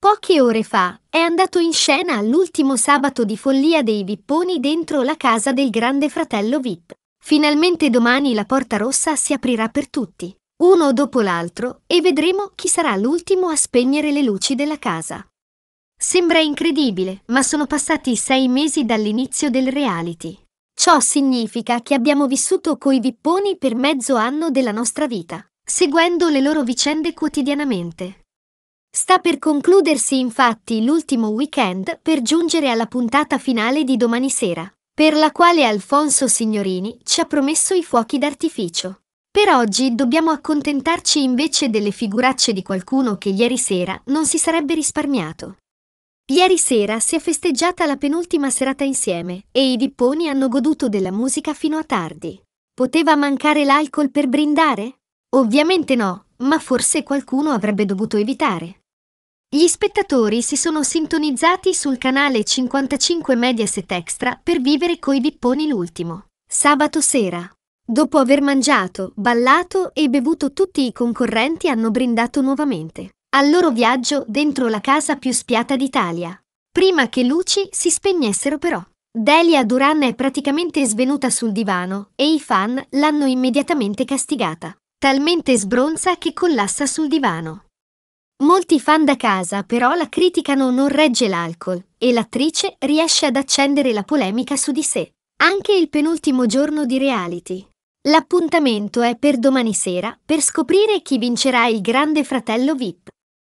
Poche ore fa è andato in scena l'ultimo sabato di follia dei Vipponi dentro la casa del grande fratello Vip. Finalmente domani la porta rossa si aprirà per tutti, uno dopo l'altro, e vedremo chi sarà l'ultimo a spegnere le luci della casa. Sembra incredibile, ma sono passati sei mesi dall'inizio del reality. Ciò significa che abbiamo vissuto coi vipponi per mezzo anno della nostra vita, seguendo le loro vicende quotidianamente. Sta per concludersi infatti l'ultimo weekend per giungere alla puntata finale di domani sera, per la quale Alfonso Signorini ci ha promesso i fuochi d'artificio. Per oggi dobbiamo accontentarci invece delle figuracce di qualcuno che ieri sera non si sarebbe risparmiato. Ieri sera si è festeggiata la penultima serata insieme e i dipponi hanno goduto della musica fino a tardi. Poteva mancare l'alcol per brindare? Ovviamente no, ma forse qualcuno avrebbe dovuto evitare. Gli spettatori si sono sintonizzati sul canale 55 Mediaset Extra per vivere coi Vipponi l'ultimo. Sabato sera. Dopo aver mangiato, ballato e bevuto tutti i concorrenti hanno brindato nuovamente. Al loro viaggio dentro la casa più spiata d'Italia. Prima che luci si spegnessero però. Delia Duran è praticamente svenuta sul divano e i fan l'hanno immediatamente castigata. Talmente sbronza che collassa sul divano. Molti fan da casa però la criticano non regge l'alcol e l'attrice riesce ad accendere la polemica su di sé, anche il penultimo giorno di reality. L'appuntamento è per domani sera per scoprire chi vincerà il Grande Fratello VIP.